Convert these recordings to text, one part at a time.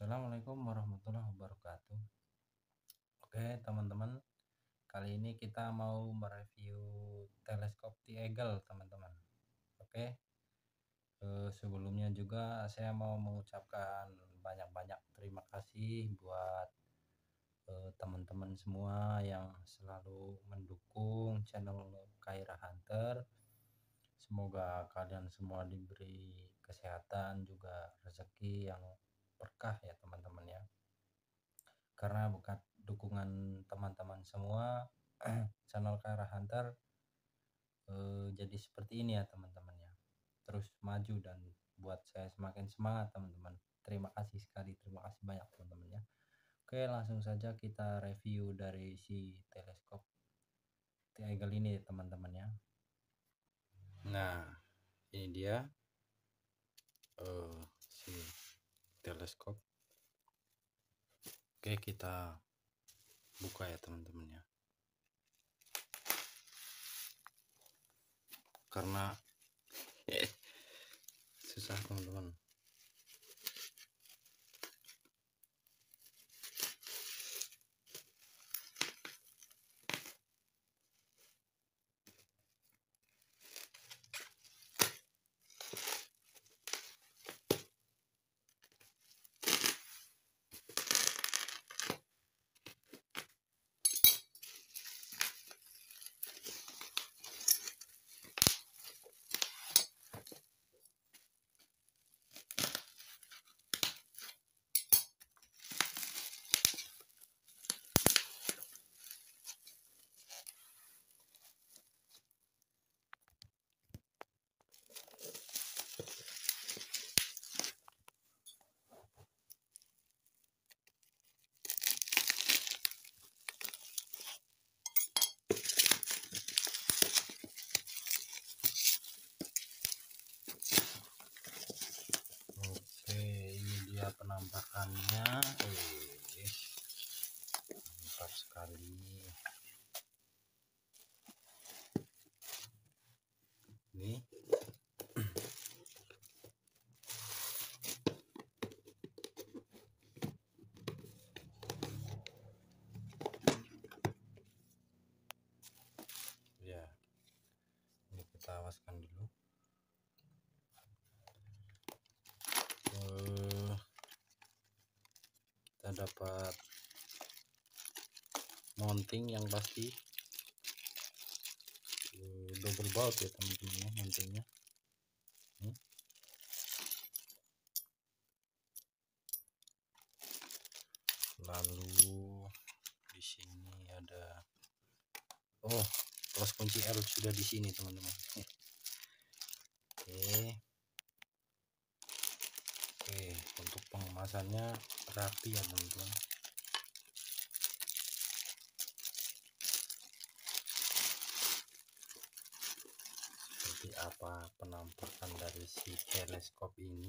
Assalamualaikum warahmatullahi wabarakatuh. Oke, teman-teman. Kali ini kita mau mereview teleskop ti Eagle, teman-teman. Oke. E, sebelumnya juga saya mau mengucapkan banyak-banyak terima kasih buat eh, teman-teman semua yang selalu mendukung channel Kaira Hunter. Semoga kalian semua diberi kesehatan juga rezeki yang berkah ya teman-teman ya karena bukan dukungan teman-teman semua channel Kara Hunter eh, jadi seperti ini ya teman-teman ya terus maju dan buat saya semakin semangat teman-teman terima kasih sekali terima kasih banyak teman-teman ya Oke langsung saja kita review dari si teleskop Eagle ini teman-teman ya nah ini dia uh, si teleskop oke kita buka ya teman-teman ya karena susah teman-teman kita dapat mounting yang pasti eh, double bolt ya teman-teman ya mountingnya hmm. lalu di sini ada oh plus kunci R sudah di sini teman-teman kemasannya rapi ya teman-teman seperti apa penampakan dari si teleskop ini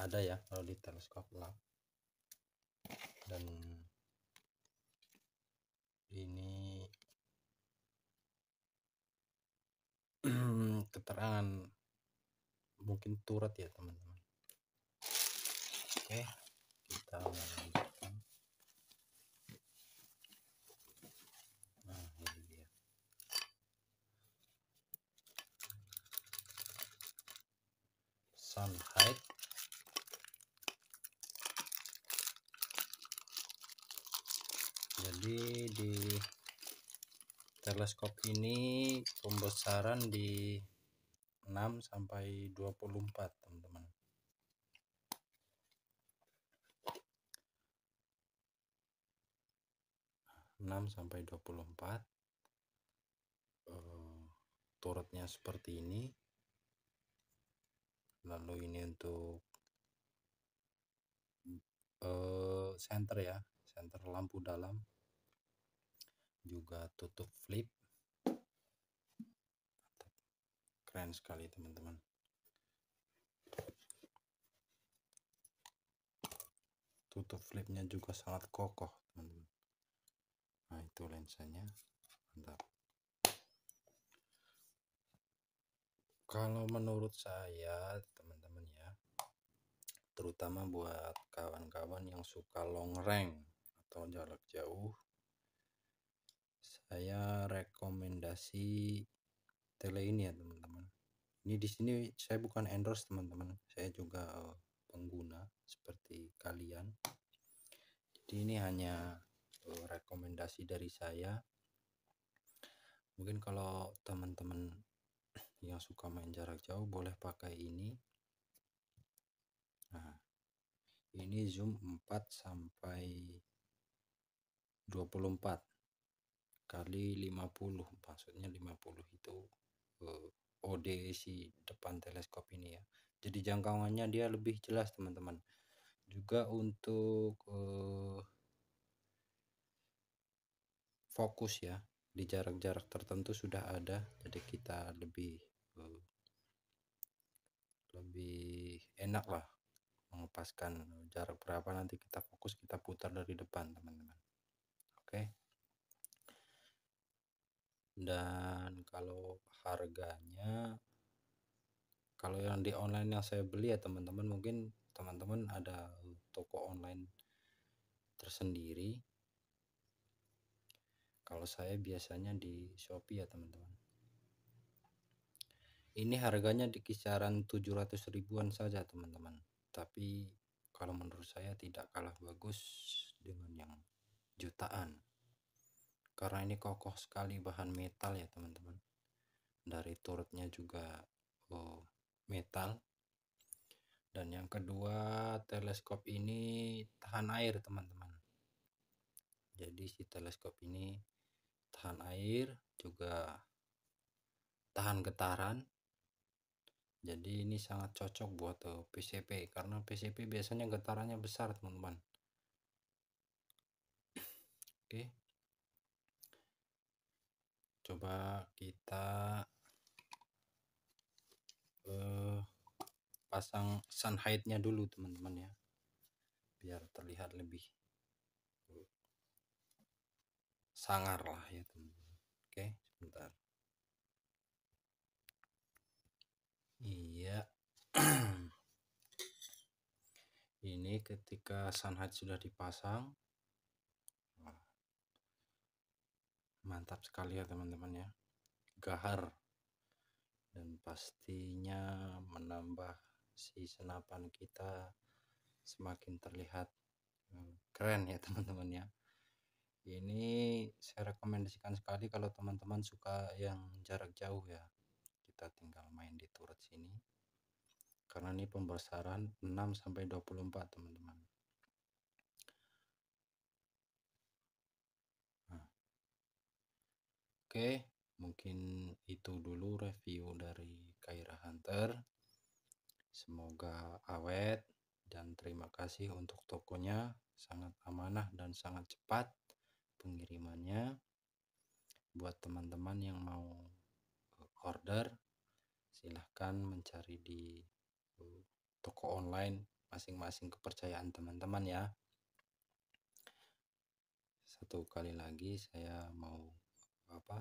ada ya kalau di teleskop lah dan ini keterangan mungkin turut ya teman-teman oke kita lanjutkan nah ini dia sun height jadi di teleskop ini pembesaran di 6 sampai 24 teman-teman enam sampai 24 eh, turutnya seperti ini lalu ini untuk uh, eh, center ya center lampu dalam juga tutup flip keren sekali teman-teman tutup flipnya juga sangat kokoh teman-teman nah itu lensanya mantap kalau menurut saya teman-teman ya terutama buat kawan-kawan yang suka long range atau jarak jauh saya rekomendasi tele ini ya teman-teman ini di sini saya bukan endorse teman-teman saya juga eh, pengguna seperti kalian jadi ini hanya eh, rekomendasi dari saya mungkin kalau teman-teman yang suka main jarak jauh boleh pakai ini nah ini zoom 4 sampai 24 kali 50 maksudnya 50 itu eh, OD si depan teleskop ini ya jadi jangkauannya dia lebih jelas teman-teman juga untuk eh, fokus ya di jarak-jarak tertentu sudah ada jadi kita lebih eh, lebih enak lah mengepaskan jarak berapa nanti kita fokus kita putar dari depan teman-teman oke okay? dan kalau harganya kalau yang di online yang saya beli ya teman-teman mungkin teman-teman ada toko online tersendiri kalau saya biasanya di Shopee ya teman-teman ini harganya di kisaran 700 ribuan saja teman-teman tapi kalau menurut saya tidak kalah bagus dengan yang jutaan karena ini kokoh sekali bahan metal ya teman-teman dari turutnya juga oh, metal dan yang kedua teleskop ini tahan air teman-teman jadi si teleskop ini tahan air juga tahan getaran jadi ini sangat cocok buat PCP oh, karena PCP biasanya getarannya besar teman-teman oke okay coba kita uh, pasang sun nya dulu teman-teman ya biar terlihat lebih sangar lah ya teman-teman oke sebentar iya ini ketika sun sudah dipasang mantap sekali ya teman-teman ya gahar dan pastinya menambah si senapan kita semakin terlihat eh, keren ya teman-teman ya ini saya rekomendasikan sekali kalau teman-teman suka yang jarak jauh ya kita tinggal main di turret sini karena ini pembesaran 6 sampai 24 teman-teman Oke, mungkin itu dulu review dari Kaira Hunter. Semoga awet dan terima kasih untuk tokonya. Sangat amanah dan sangat cepat pengirimannya. Buat teman-teman yang mau eh, order, silahkan mencari di eh, toko online masing-masing kepercayaan teman-teman ya satu kali lagi saya mau apa-apa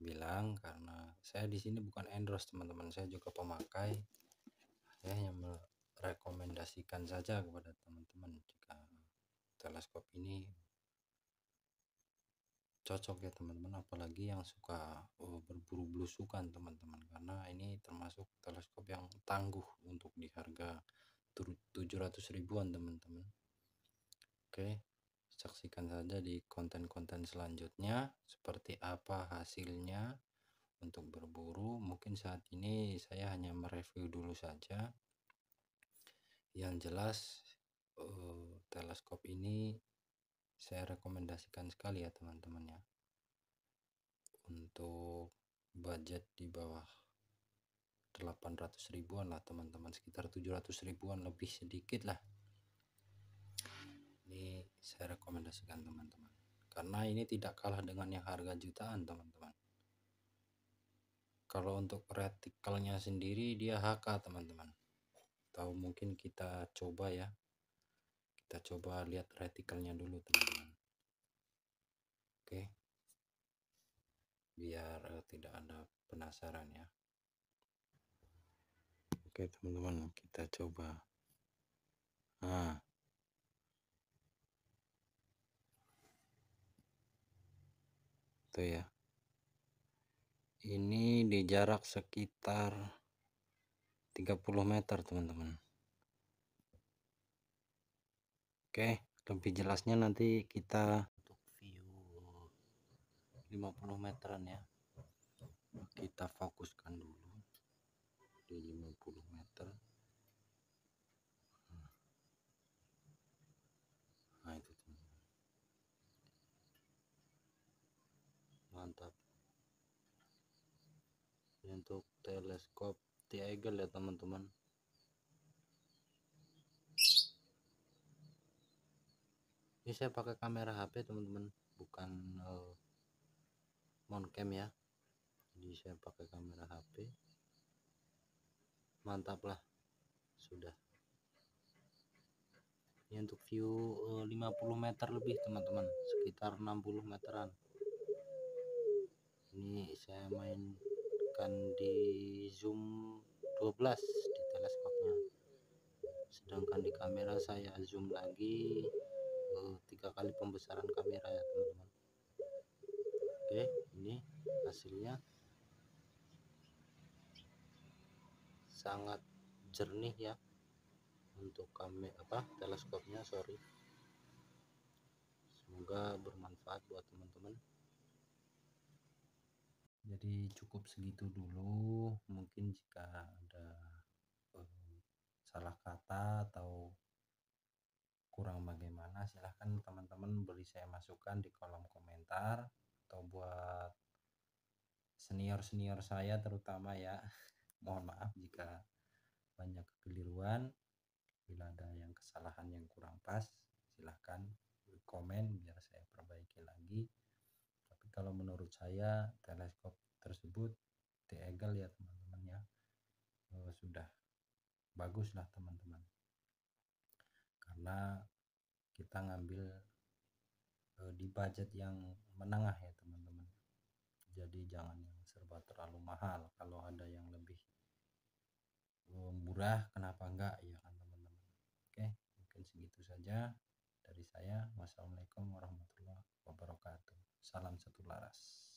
bilang karena saya di sini bukan endorse teman-teman saya juga pemakai saya hanya merekomendasikan saja kepada teman-teman jika teleskop ini cocok ya teman-teman apalagi yang suka oh, berburu belusukan teman-teman karena ini termasuk teleskop yang tangguh untuk di harga 700 ribuan teman-teman oke Saksikan saja di konten-konten selanjutnya seperti apa hasilnya untuk berburu. Mungkin saat ini saya hanya mereview dulu saja. Yang jelas eh, teleskop ini saya rekomendasikan sekali ya teman-teman ya. Untuk budget di bawah 800 ribuan lah teman-teman sekitar 700 ribuan lebih sedikit lah ini saya rekomendasikan teman-teman karena ini tidak kalah dengan yang harga jutaan teman-teman kalau untuk retikalnya sendiri dia HK teman-teman atau mungkin kita coba ya kita coba lihat retikalnya dulu teman-teman oke biar eh, tidak ada penasaran ya oke teman-teman kita coba nah gitu ya ini di jarak sekitar 30 meter teman-teman Oke lebih jelasnya nanti kita untuk view 50 meteran ya kita fokuskan dulu di 50 meter untuk teleskop Tiagel ya teman-teman ini saya pakai kamera HP teman-teman bukan uh, eh, moncam ya jadi saya pakai kamera HP mantap lah sudah ini untuk view eh, uh, 50 meter lebih teman-teman sekitar 60 meteran ini saya main akan di zoom 12 di teleskopnya sedangkan di kamera saya zoom lagi eh, tiga kali pembesaran kamera ya teman-teman oke ini hasilnya sangat jernih ya untuk kamera apa teleskopnya sorry semoga bermanfaat buat teman-teman jadi cukup segitu dulu mungkin jika ada eh, salah kata atau kurang bagaimana silahkan teman-teman beri saya masukan di kolom komentar atau buat senior-senior saya terutama ya mohon maaf jika banyak kekeliruan bila ada yang kesalahan yang kurang pas silahkan komen biar saya perbaiki lagi kalau menurut saya teleskop tersebut diegel ya teman-teman ya e, sudah bagus lah teman-teman karena kita ngambil e, di budget yang menengah ya teman-teman jadi jangan yang serba terlalu mahal kalau ada yang lebih eh, murah kenapa enggak ya kan teman-teman oke mungkin segitu saja dari saya wassalamualaikum warahmatullahi wabarakatuh Salam satu laras.